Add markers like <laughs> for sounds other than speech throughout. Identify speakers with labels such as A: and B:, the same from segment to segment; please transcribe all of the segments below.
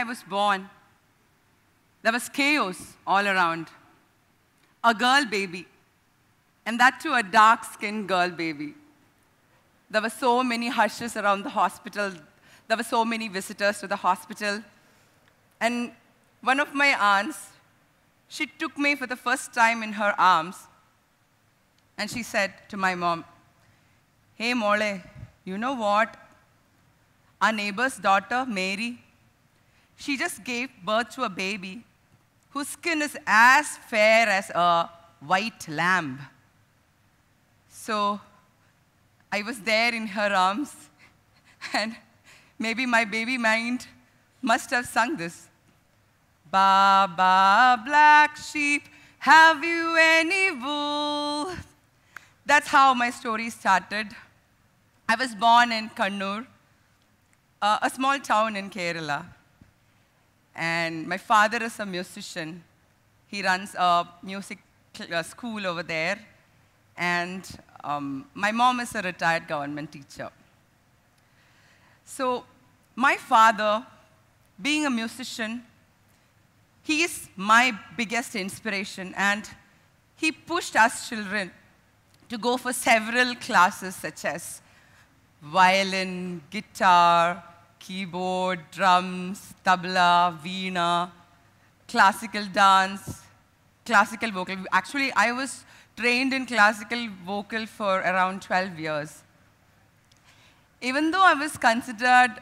A: I was born, there was chaos all around. A girl baby, and that too a dark skinned girl baby. There were so many hushes around the hospital, there were so many visitors to the hospital. And one of my aunts, she took me for the first time in her arms, and she said to my mom, Hey, Mole, you know what? Our neighbor's daughter, Mary, she just gave birth to a baby whose skin is as fair as a white lamb. So I was there in her arms, <laughs> and maybe my baby mind must have sung this. "Ba ba black sheep, have you any wool? That's how my story started. I was born in Kannur, uh, a small town in Kerala. And my father is a musician. He runs a music uh, school over there. And um, my mom is a retired government teacher. So my father, being a musician, he is my biggest inspiration. And he pushed us children to go for several classes such as violin, guitar, keyboard, drums, tabla, veena, classical dance, classical vocal. Actually, I was trained in classical vocal for around 12 years. Even though I was considered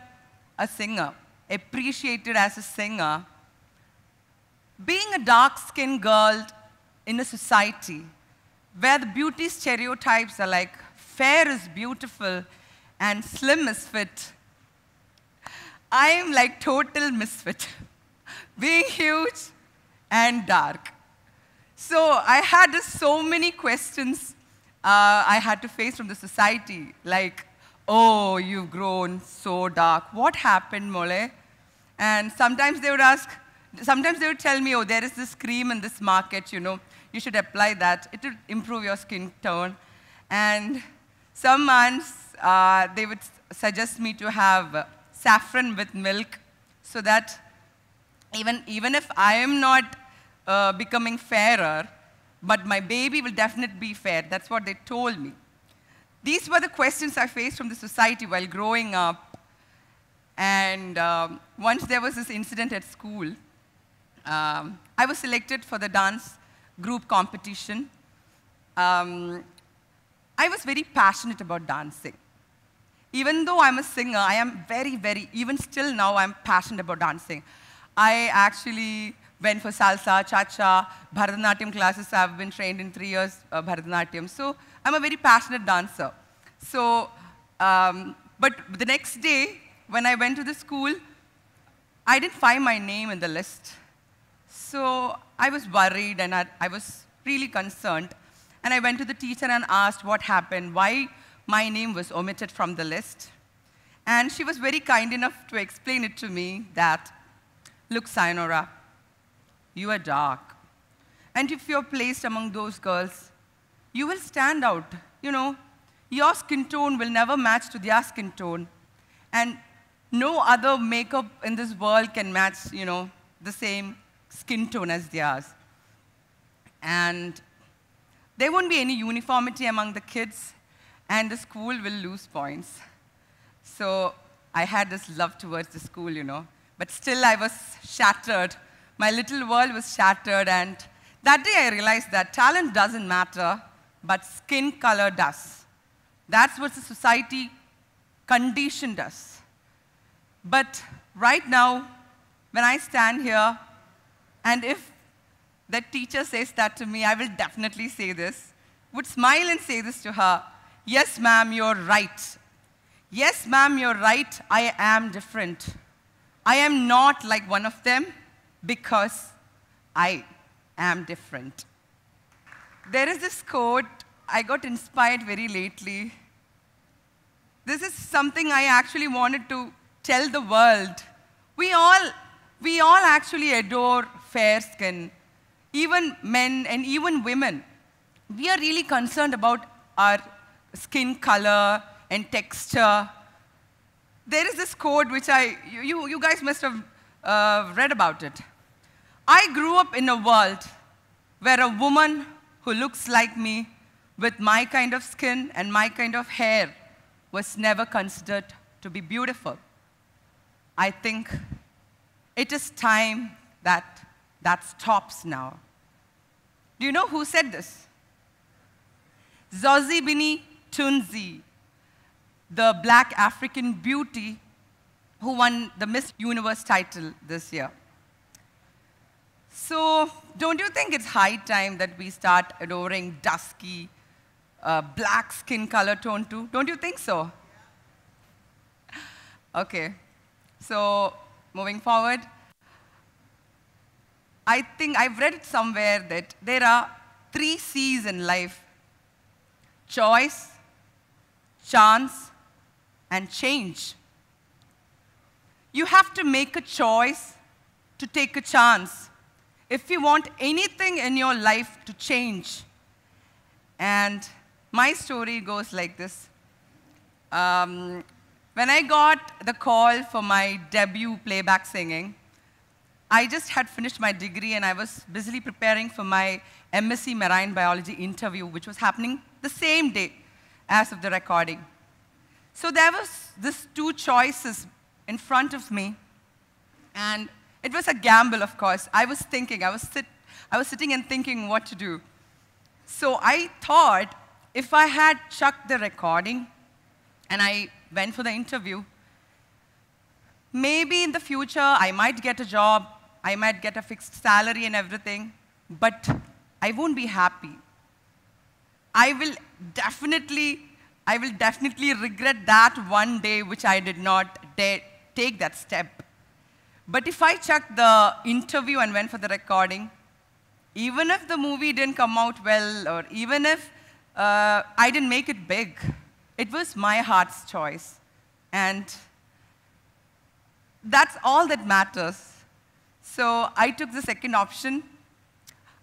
A: a singer, appreciated as a singer, being a dark-skinned girl in a society where the beauty stereotypes are like fair is beautiful and slim is fit I am like total misfit, being huge and dark. So I had so many questions uh, I had to face from the society, like, oh, you've grown so dark. What happened, Mole? And sometimes they would ask, sometimes they would tell me, oh, there is this cream in this market, you know, you should apply that. It will improve your skin tone. And some months, uh, they would suggest me to have saffron with milk so that even, even if I am not uh, becoming fairer, but my baby will definitely be fair. That's what they told me. These were the questions I faced from the society while growing up. And um, once there was this incident at school, um, I was selected for the dance group competition. Um, I was very passionate about dancing. Even though I'm a singer, I am very, very, even still now, I'm passionate about dancing. I actually went for salsa, cha-cha, Bharatanatyam classes. I've been trained in three years uh, Bharatanatyam. So I'm a very passionate dancer. So, um, but the next day, when I went to the school, I didn't find my name in the list. So I was worried and I, I was really concerned. And I went to the teacher and asked what happened. Why my name was omitted from the list. And she was very kind enough to explain it to me that, look, Sayonara, you are dark. And if you're placed among those girls, you will stand out. You know, your skin tone will never match to their skin tone. And no other makeup in this world can match, you know, the same skin tone as theirs. And there won't be any uniformity among the kids and the school will lose points. So I had this love towards the school, you know. But still, I was shattered. My little world was shattered. And that day, I realized that talent doesn't matter, but skin color does. That's what the society conditioned us. But right now, when I stand here, and if that teacher says that to me, I will definitely say this, would smile and say this to her Yes, ma'am, you're right. Yes, ma'am, you're right. I am different. I am not like one of them because I am different. There is this quote I got inspired very lately. This is something I actually wanted to tell the world. We all, we all actually adore fair skin, even men and even women. We are really concerned about our skin color and texture. There is this code which I, you, you guys must have uh, read about it. I grew up in a world where a woman who looks like me with my kind of skin and my kind of hair was never considered to be beautiful. I think it is time that that stops now. Do you know who said this? Zozibini. Bini Tunzi, the black African beauty who won the Miss Universe title this year. So don't you think it's high time that we start adoring dusky, uh, black skin color tone too? Don't you think so? <laughs> Okay, so moving forward, I think I've read it somewhere that there are three C's in life. Choice, chance, and change. You have to make a choice to take a chance if you want anything in your life to change. And my story goes like this. Um, when I got the call for my debut playback singing, I just had finished my degree and I was busily preparing for my MSc Marine Biology interview, which was happening the same day as of the recording. So there was this two choices in front of me, and it was a gamble, of course. I was thinking, I was, sit, I was sitting and thinking what to do. So I thought if I had chucked the recording and I went for the interview, maybe in the future I might get a job, I might get a fixed salary and everything, but I won't be happy. I will definitely, I will definitely regret that one day which I did not dare take that step. But if I checked the interview and went for the recording, even if the movie didn't come out well, or even if uh, I didn't make it big, it was my heart's choice. And that's all that matters. So I took the second option.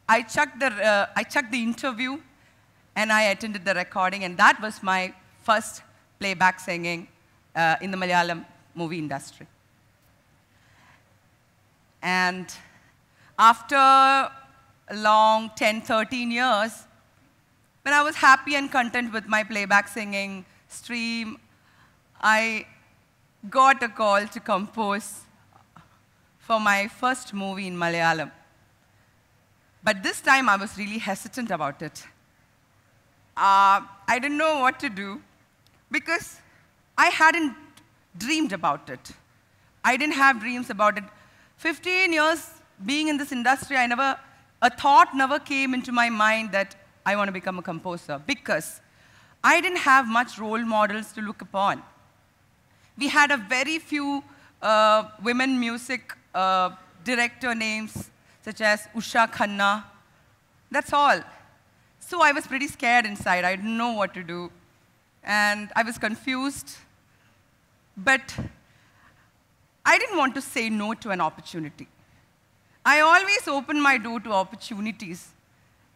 A: I checked the, uh, I checked the interview and I attended the recording, and that was my first playback singing uh, in the Malayalam movie industry. And after a long 10, 13 years, when I was happy and content with my playback singing stream, I got a call to compose for my first movie in Malayalam. But this time I was really hesitant about it uh, I didn't know what to do because I hadn't dreamed about it. I didn't have dreams about it. 15 years being in this industry, I never, a thought never came into my mind that I want to become a composer because I didn't have much role models to look upon. We had a very few uh, women music uh, director names, such as Usha Khanna. That's all. So I was pretty scared inside. I didn't know what to do. And I was confused. But I didn't want to say no to an opportunity. I always open my door to opportunities.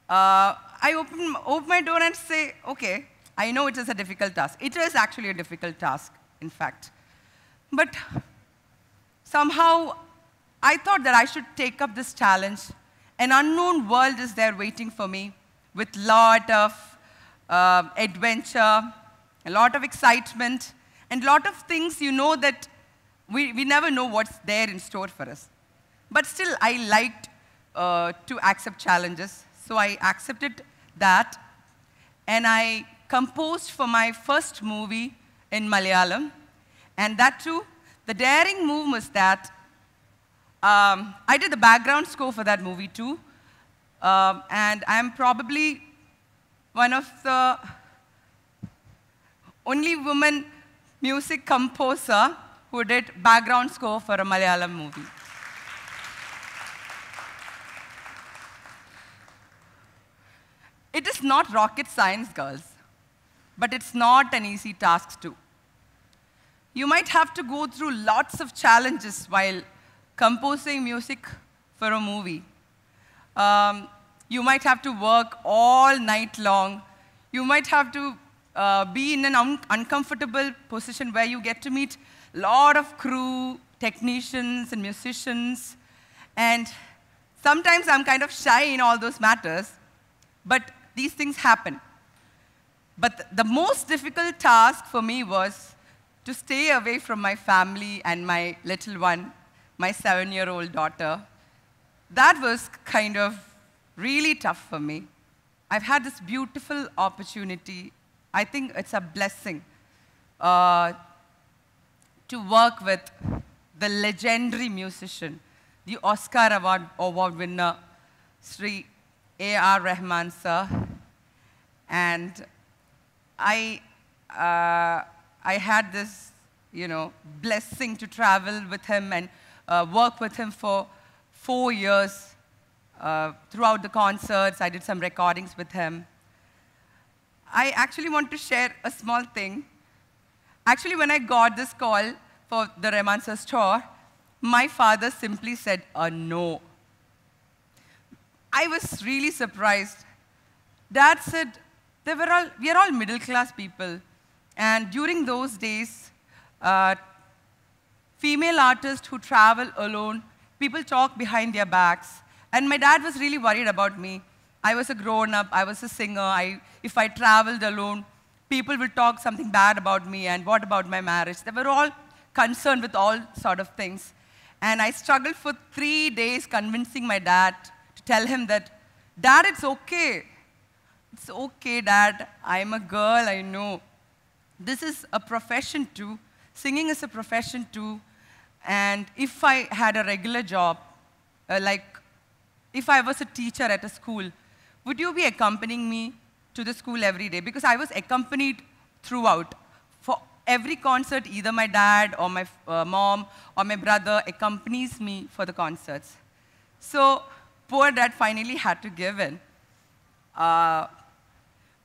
A: Uh, I open, open my door and say, okay, I know it is a difficult task. It is actually a difficult task, in fact. But somehow I thought that I should take up this challenge. An unknown world is there waiting for me with a lot of uh, adventure, a lot of excitement, and a lot of things you know that we, we never know what's there in store for us. But still, I liked uh, to accept challenges, so I accepted that. And I composed for my first movie in Malayalam, and that too, the daring move was that um, I did the background score for that movie too, um, and I'm probably one of the only woman music composer who did background score for a Malayalam movie. It is not rocket science, girls, but it's not an easy task too. You might have to go through lots of challenges while composing music for a movie. Um, you might have to work all night long. You might have to uh, be in an un uncomfortable position where you get to meet a lot of crew, technicians, and musicians. And sometimes I'm kind of shy in all those matters, but these things happen. But the most difficult task for me was to stay away from my family and my little one, my seven year old daughter, that was kind of really tough for me. I've had this beautiful opportunity. I think it's a blessing uh, to work with the legendary musician, the Oscar Award, Award winner, Sri A.R. Rahman, sir. And I, uh, I had this, you know, blessing to travel with him and uh, work with him for four years. Uh, throughout the concerts, I did some recordings with him. I actually want to share a small thing. Actually, when I got this call for the Remansa tour, my father simply said a uh, no. I was really surprised. Dad said, they were all, we are all middle class people. And during those days, uh, female artists who travel alone People talk behind their backs. And my dad was really worried about me. I was a grown up, I was a singer. I, if I traveled alone, people will talk something bad about me and what about my marriage. They were all concerned with all sort of things. And I struggled for three days convincing my dad to tell him that, Dad, it's okay. It's okay, Dad. I'm a girl, I know. This is a profession too. Singing is a profession too. And if I had a regular job, uh, like if I was a teacher at a school, would you be accompanying me to the school every day? Because I was accompanied throughout. For every concert, either my dad or my uh, mom or my brother accompanies me for the concerts. So poor dad finally had to give in. Uh,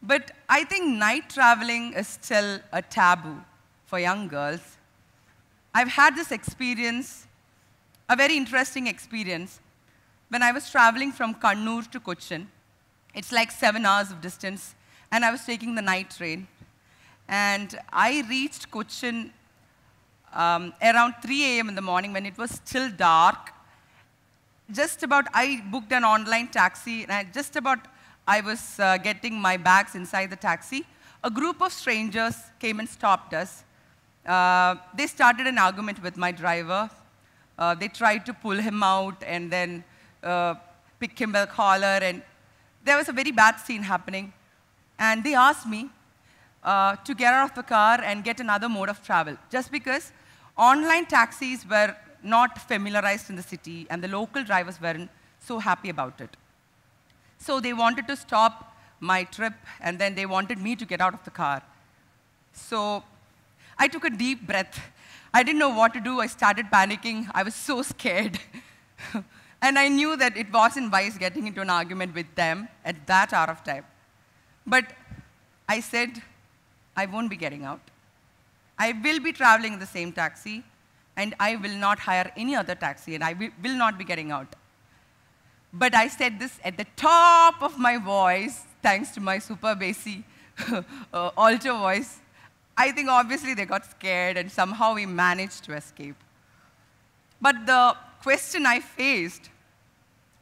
A: but I think night traveling is still a taboo for young girls. I've had this experience, a very interesting experience, when I was traveling from Kannur to Cochin. It's like seven hours of distance, and I was taking the night train. And I reached Cochin um, around 3 a.m. in the morning when it was still dark. Just about, I booked an online taxi, and I, just about I was uh, getting my bags inside the taxi. A group of strangers came and stopped us uh, they started an argument with my driver. Uh, they tried to pull him out and then uh, pick him by the collar. And there was a very bad scene happening. And they asked me uh, to get out of the car and get another mode of travel, just because online taxis were not familiarized in the city and the local drivers weren't so happy about it. So they wanted to stop my trip and then they wanted me to get out of the car. So I took a deep breath. I didn't know what to do. I started panicking. I was so scared. <laughs> and I knew that it wasn't wise getting into an argument with them at that hour of time. But I said, I won't be getting out. I will be traveling in the same taxi, and I will not hire any other taxi, and I will not be getting out. But I said this at the top of my voice, thanks to my super bassy <laughs> uh, alto voice, I think obviously they got scared and somehow we managed to escape. But the question I faced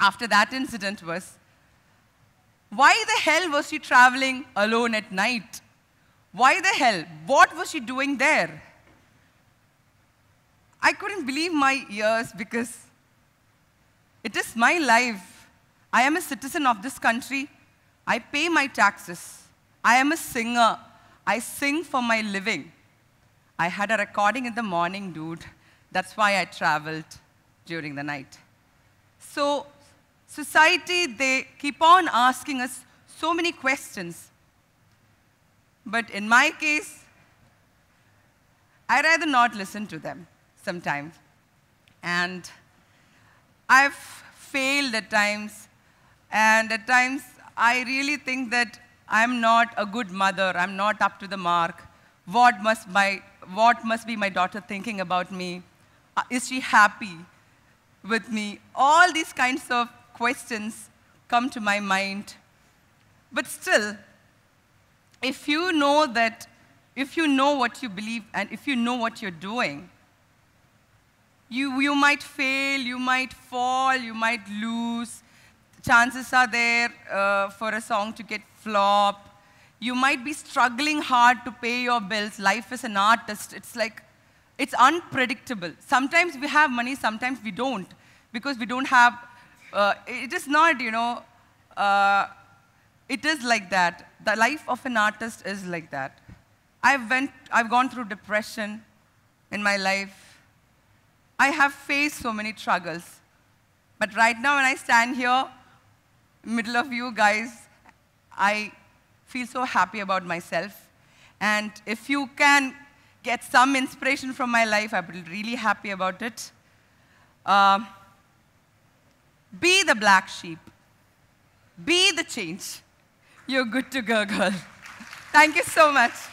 A: after that incident was why the hell was she traveling alone at night? Why the hell? What was she doing there? I couldn't believe my ears because it is my life. I am a citizen of this country. I pay my taxes. I am a singer. I sing for my living. I had a recording in the morning, dude. That's why I traveled during the night. So society, they keep on asking us so many questions. But in my case, I rather not listen to them sometimes. And I've failed at times. And at times, I really think that I'm not a good mother, I'm not up to the mark. What must, my, what must be my daughter thinking about me? Uh, is she happy with me? All these kinds of questions come to my mind. But still, if you know that, if you know what you believe and if you know what you're doing, you, you might fail, you might fall, you might lose. Chances are there uh, for a song to get flop. You might be struggling hard to pay your bills. Life is an artist. It's like, it's unpredictable. Sometimes we have money, sometimes we don't, because we don't have, uh, it is not, you know, uh, it is like that. The life of an artist is like that. I've, went, I've gone through depression in my life. I have faced so many struggles. But right now, when I stand here, middle of you guys, I feel so happy about myself. And if you can get some inspiration from my life, I'll be really happy about it. Uh, be the black sheep. Be the change. You're good to go, girl. <laughs> Thank you so much.